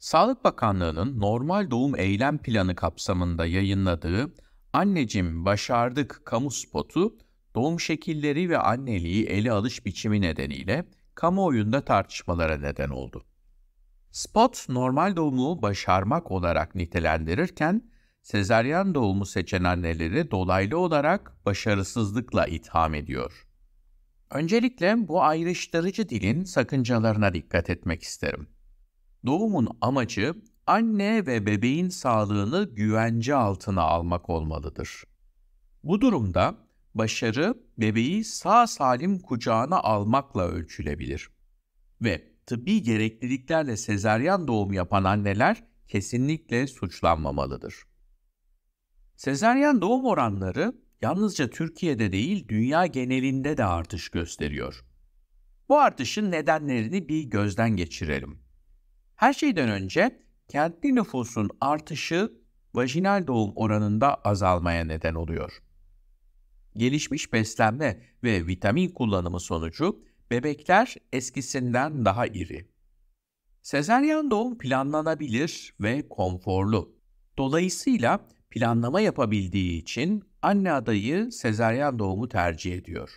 Sağlık Bakanlığı'nın normal doğum eylem planı kapsamında yayınladığı Anneciğim Başardık kamu spotu, doğum şekilleri ve anneliği ele alış biçimi nedeniyle kamuoyunda tartışmalara neden oldu. Spot, normal doğumu başarmak olarak nitelendirirken, sezaryen doğumu seçen anneleri dolaylı olarak başarısızlıkla itham ediyor. Öncelikle bu ayrıştırıcı dilin sakıncalarına dikkat etmek isterim. Doğumun amacı anne ve bebeğin sağlığını güvence altına almak olmalıdır. Bu durumda başarı bebeği sağ salim kucağına almakla ölçülebilir. Ve tıbbi gerekliliklerle sezeryan doğum yapan anneler kesinlikle suçlanmamalıdır. Sezeryan doğum oranları yalnızca Türkiye'de değil dünya genelinde de artış gösteriyor. Bu artışın nedenlerini bir gözden geçirelim. Her şeyden önce kentli nüfusun artışı vajinal doğum oranında azalmaya neden oluyor. Gelişmiş beslenme ve vitamin kullanımı sonucu bebekler eskisinden daha iri. Sezeryan doğum planlanabilir ve konforlu. Dolayısıyla planlama yapabildiği için anne adayı sezeryan doğumu tercih ediyor.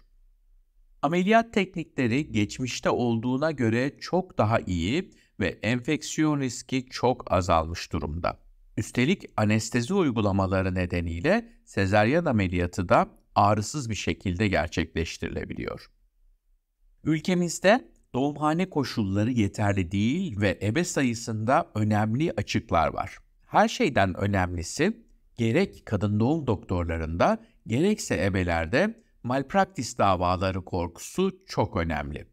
Ameliyat teknikleri geçmişte olduğuna göre çok daha iyi ve enfeksiyon riski çok azalmış durumda. Üstelik anestezi uygulamaları nedeniyle sezaryen ameliyatı da ağrısız bir şekilde gerçekleştirilebiliyor. Ülkemizde doğumhane koşulları yeterli değil ve ebe sayısında önemli açıklar var. Her şeyden önemlisi gerek kadın doğum doktorlarında gerekse ebelerde malpraktis davaları korkusu çok önemli.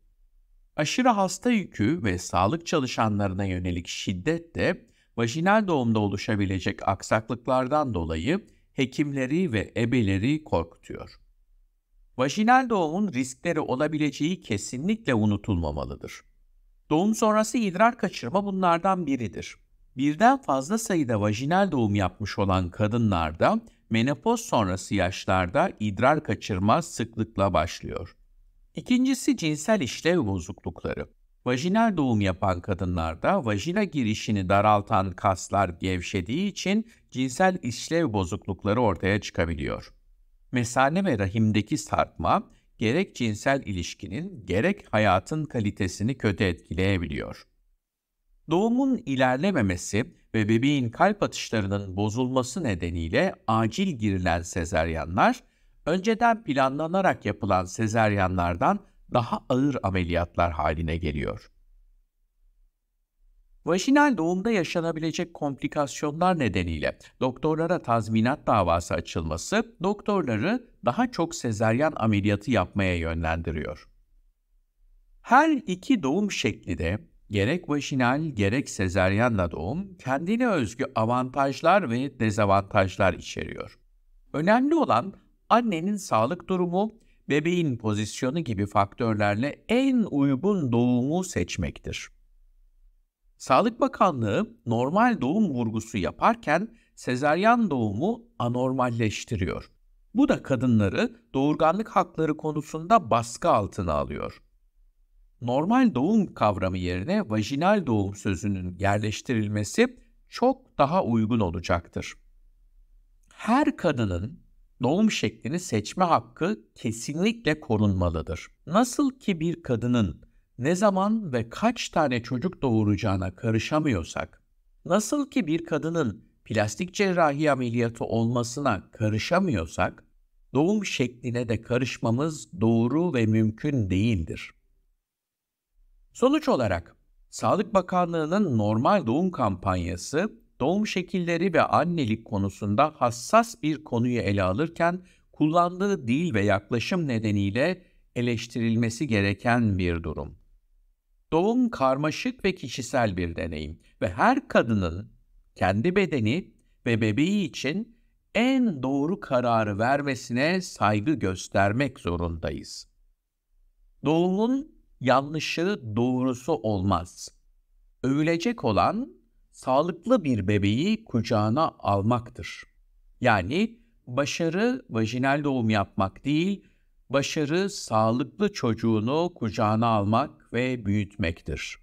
Aşırı hasta yükü ve sağlık çalışanlarına yönelik şiddet de vajinal doğumda oluşabilecek aksaklıklardan dolayı hekimleri ve ebeleri korkutuyor. Vajinal doğumun riskleri olabileceği kesinlikle unutulmamalıdır. Doğum sonrası idrar kaçırma bunlardan biridir. Birden fazla sayıda vajinal doğum yapmış olan kadınlarda menopoz sonrası yaşlarda idrar kaçırma sıklıkla başlıyor. İkincisi cinsel işlev bozuklukları. Vajinal doğum yapan kadınlarda vajina girişini daraltan kaslar gevşediği için cinsel işlev bozuklukları ortaya çıkabiliyor. Mesane ve rahimdeki sarkma gerek cinsel ilişkinin gerek hayatın kalitesini kötü etkileyebiliyor. Doğumun ilerlememesi ve bebeğin kalp atışlarının bozulması nedeniyle acil girilen sezeryanlar önceden planlanarak yapılan sezeryanlardan daha ağır ameliyatlar haline geliyor. Vajinal doğumda yaşanabilecek komplikasyonlar nedeniyle doktorlara tazminat davası açılması doktorları daha çok sezeryan ameliyatı yapmaya yönlendiriyor. Her iki doğum şekli de gerek vajinal gerek sezeryanla doğum kendine özgü avantajlar ve dezavantajlar içeriyor. Önemli olan annenin sağlık durumu, bebeğin pozisyonu gibi faktörlerle en uygun doğumu seçmektir. Sağlık Bakanlığı normal doğum vurgusu yaparken sezaryen doğumu anormalleştiriyor. Bu da kadınları doğurganlık hakları konusunda baskı altına alıyor. Normal doğum kavramı yerine vajinal doğum sözünün yerleştirilmesi çok daha uygun olacaktır. Her kadının doğum şeklini seçme hakkı kesinlikle korunmalıdır. Nasıl ki bir kadının ne zaman ve kaç tane çocuk doğuracağına karışamıyorsak, nasıl ki bir kadının plastik cerrahi ameliyatı olmasına karışamıyorsak, doğum şekline de karışmamız doğru ve mümkün değildir. Sonuç olarak Sağlık Bakanlığı'nın normal doğum kampanyası doğum şekilleri ve annelik konusunda hassas bir konuyu ele alırken kullandığı dil ve yaklaşım nedeniyle eleştirilmesi gereken bir durum. Doğum karmaşık ve kişisel bir deneyim ve her kadının kendi bedeni ve bebeği için en doğru kararı vermesine saygı göstermek zorundayız. Doğumun yanlışı doğrusu olmaz. Övülecek olan sağlıklı bir bebeği kucağına almaktır. Yani başarı vajinal doğum yapmak değil, başarı sağlıklı çocuğunu kucağına almak ve büyütmektir.